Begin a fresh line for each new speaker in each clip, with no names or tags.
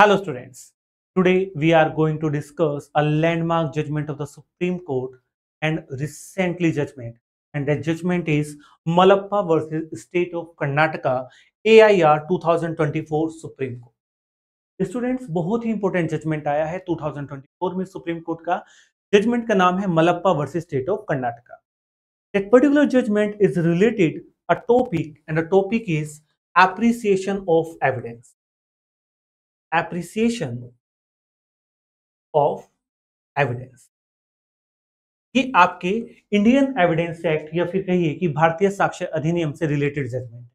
Hello students, today we are going to discuss a landmark judgment of the Supreme Court and recently judgment and that judgment is Malappa versus State of Karnataka AIR 2024 Supreme Court. Students बहुत ही important judgement आया है 2024 में supreme court का judgement का नाम है Malappa versus state of Karnataka that particular judgment is related a topic and a topic is appreciation of evidence appreciation of evidence ये आपके इंडियन एविडेंस एक्ट या फिर कहिए कि भारतीय साक्ष्य अधिनियम से रिलेटेड जजमेंट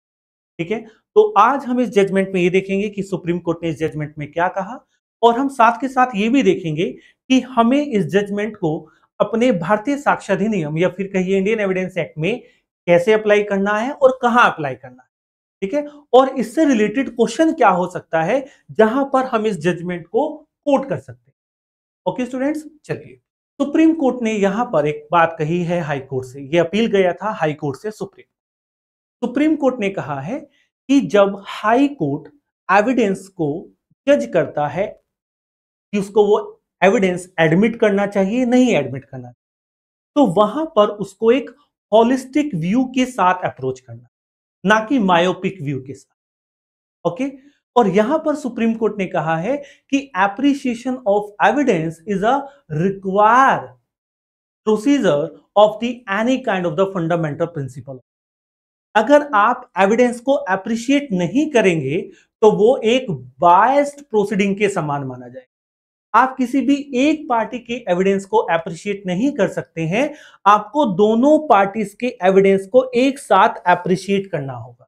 ठीक है तो आज हम इस जजमेंट में ये देखेंगे कि सुप्रीम कोर्ट ने इस जजमेंट में क्या कहा और हम साथ के साथ ये भी देखेंगे कि हमें इस जजमेंट को अपने भारतीय साक्ष्य अधिनियम या फिर कहिए इंडियन एविडेंस एक्ट में कैसे अप्लाई करना है और कहाँ अप्लाई करना है ठीक है और इससे रिलेटेड क्वेश्चन क्या हो सकता है जहां पर हम इस जजमेंट को कोट कर सकते हैं ओके स्टूडेंट्स चलिए सुप्रीम कोर्ट ने यहां पर एक बात कही है हाई कोर्ट से यह अपील गया था हाई कोर्ट से सुप्रीम सुप्रीम कोर्ट ने कहा है कि जब हाई कोर्ट एविडेंस को जज करता है कि उसको वो एविडेंस एडमिट करना चाहिए नहीं एडमिट करना तो वहां पर उसको एक हॉलिस्टिक व्यू के साथ अप्रोच करना ना कि मायोपिक व्यू के साथ ओके और यहां पर सुप्रीम कोर्ट ने कहा है कि appreciation of evidence is a require procedure of the any kind of the fundamental principle अगर आप एविडेंस को एप्रिशिएट नहीं करेंगे तो वो एक बायस्ड प्रोसीडिंग के समान माना जाएगा आप किसी भी एक पार्टी के एविडेंस को अप्रिशिएट नहीं कर सकते हैं आपको दोनों पार्टीज के एविडेंस को एक साथ अप्रिशिएट करना होगा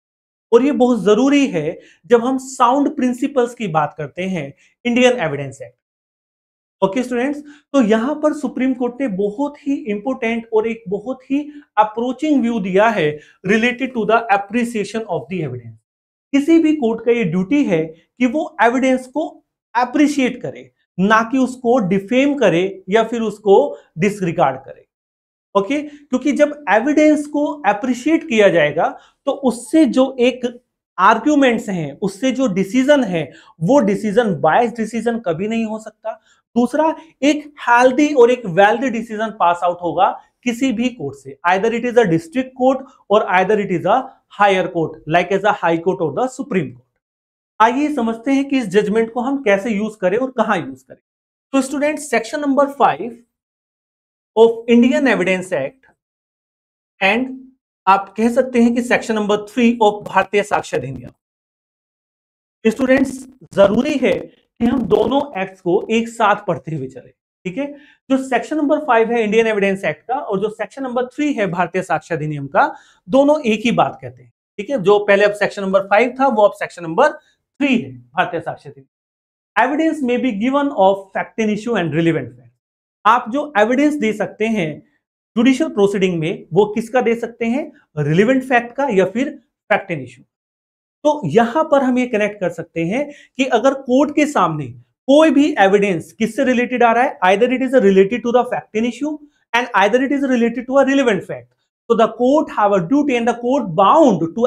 और ये बहुत जरूरी है जब हम साउंड प्रिंसिपल्स की बात करते हैं Indian evidence act okay students तो यहां पर सुप्रीम कोर्ट ने बहुत ही इंपोर्टेंट और एक बहुत ही अप्रोचिंग व्यू दिया है related to the appreciation of the evidence किसी भी कोर्ट का ये ड्यूटी है कि वो एविडेंस को एप्रिशिएट करे ना कि उसको डिफेम करे या फिर उसको डिसरिगार्ड करे ओके क्योंकि जब एविडेंस को अप्रिशिएट किया जाएगा तो उससे जो एक आर्ग्यूमेंट्स हैं उससे जो डिसीजन है वो डिसीजन बायस डिसीजन कभी नहीं हो सकता दूसरा एक हेल्दी और एक वेल्दी डिसीजन पास आउट होगा किसी भी कोर्ट से either it is a district court और either it is a higher court like as a high court और द सुप्रीम कोर्ट आइए समझते हैं कि इस जजमेंट को हम कैसे यूज करें और कहा यूज करें तो student section number five of Indian evidence act and आप कह सकते हैं कि सेक्शन नंबर थ्री ऑफ भारतीय साक्ष्य अधिनियम स्टूडेंट्स जरूरी है कि हम दोनों एक्ट को एक साथ पढ़ते हुए चले ठीक है जो सेक्शन नंबर फाइव है इंडियन एविडेंस एक्ट का और जो सेक्शन नंबर थ्री है भारतीय साक्ष्य अधिनियम का दोनों एक ही बात कहते हैं ठीक है जो पहले अब सेक्शन नंबर फाइव था वो अब सेक्शन नंबर थ्री है भारतीय साक्ष्य एविडेंस में be given of fact in issue and relevant fact आप जो एविडेंस दे सकते हैं जुडिशियल प्रोसीडिंग में वो किसका दे सकते हैं रिलिवेंट फैक्ट का या फिर फैक्ट इन इश्यू तो यहां पर हम ये कनेक्ट कर सकते हैं कि अगर कोर्ट के सामने कोई भी एविडेंस किससे रिलेटेड आ रहा है either it is related to the fact in issue and either it is related to a relevant fact तो the court have a duty and the court bound to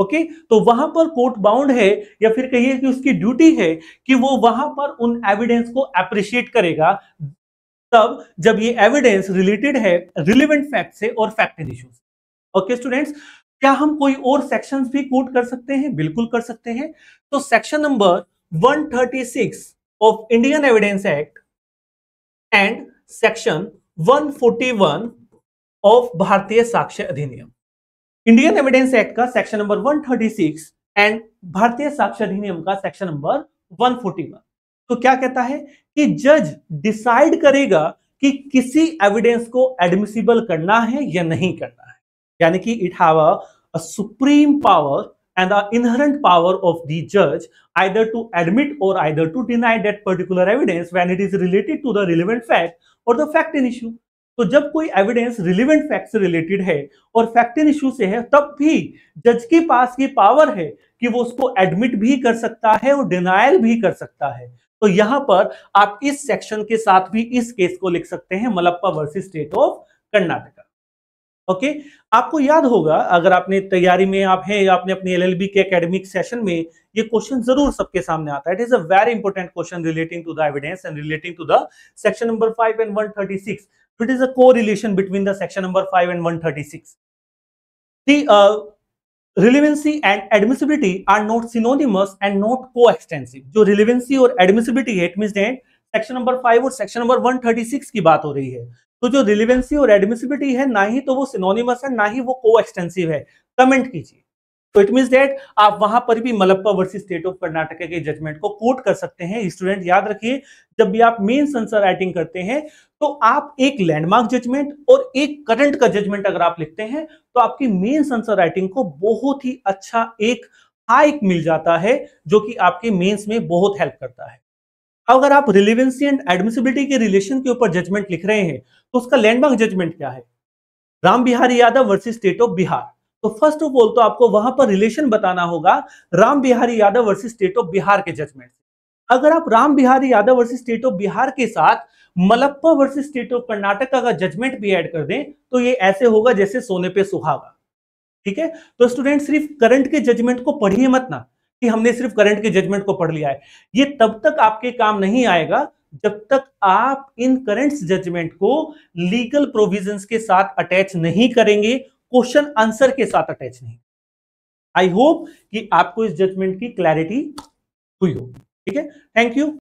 okay okay? तो वहां पर court bound है या फिर कहिए कि उसकी ड्यूटी है कि वो वहां पर उन एविडेंस को अप्रिशिएट करेगा तब जब ये एविडेंस रिलेटेड है रिलेवेंट फैक्ट से और fact and issues okay students क्या हम कोई और सेक्शंस भी कोट कर सकते हैं बिल्कुल कर सकते हैं तो section number 136 of Indian evidence act and section 141 of भारतीय साक्ष्य अधिनियम इंडियन एविडेंस एक्ट का सेक्शन नंबर 136 एंड भारतीय साक्ष्य अधिनियम का सेक्शन नंबर 141 तो क्या कहता है कि जज डिसाइड करेगा कि किसी एविडेंस को एडमिसिबल करना है या नहीं करना है यानी कि it have a supreme power and a inherent power of the जज आइदर टू एडमिट और either to deny that particular evidence when it is related to the relevant fact और द फैक्ट इन इश्यू तो जब कोई evidence relevant fact से related है और इन issue से है तब भी जज के पास ये पावर है कि वो उसको एडमिट भी कर सकता है और डिनाइल भी कर सकता है तो यहां पर आप इस सेक्शन के साथ भी इस केस को लिख सकते हैं Malappa versus state of Karnataka okay आपको याद होगा अगर आपने तैयारी में आप हैं या आपने अपने एलएलबी के एकेडमिक सेशन में ये क्वेश्चन जरूर सबके सामने आता है it is a very important question relating to the evidence and relating to the section number five and one thirty six It is a correlation between the section number 5 and 136. The uh, relevancy and admissibility are not synonymous and not coextensive. जो relevancy और admissibility है, it means that section number 5 और section number 136 की बात हो रही है तो जो relevancy और admissibility है ना ही तो वो synonymous है ना ही वो coextensive एक्सटेंसिव है कमेंट कीजिए तो इट मीन डेट आप वहां पर भी Malappa versus state of Karnataka के जजमेंट को कोट कर सकते हैं स्टूडेंट याद रखिए जब भी आप मेन सेंसर राइटिंग करते हैं तो आप एक लैंडमार्क जजमेंट और एक करंट का जजमेंट अगर आप लिखते हैं तो आपकी मेन सेंसर राइटिंग को बहुत ही अच्छा एक हाइक मिल जाता है जो कि आपके मेन्स में बहुत हेल्प करता है अगर आप रिलेवेंसी एंड एडमिसिबिलिटी के रिलेशन के ऊपर जजमेंट लिख रहे हैं तो उसका लैंडमार्क जजमेंट क्या है Ram Bihari Yadav versus state of Bihar तो फर्स्ट ऑफ ऑल तो आपको वहां पर रिलेशन बताना होगा Ram Bihari Yadav versus state of Bihar के जजमेंट अगर आप Ram Bihari Yadav versus state of Bihar के साथ Malappa versus state of Karnataka का जजमेंट भी ऐड कर दें तो ये ऐसे होगा जैसे सोने पे सुहागा ठीक है तो स्टूडेंट सिर्फ करंट के जजमेंट को पढ़िए मत ना कि हमने सिर्फ करंट के जजमेंट को पढ़ लिया है ये तब तक आपके काम नहीं आएगा जब तक आप इन करंट जजमेंट को लीगल प्रोविजंस के साथ अटैच नहीं करेंगे क्वेश्चन आंसर के साथ अटैच नहीं आई होप कि आपको इस जजमेंट की क्लैरिटी हुई हो ठीक है थैंक यू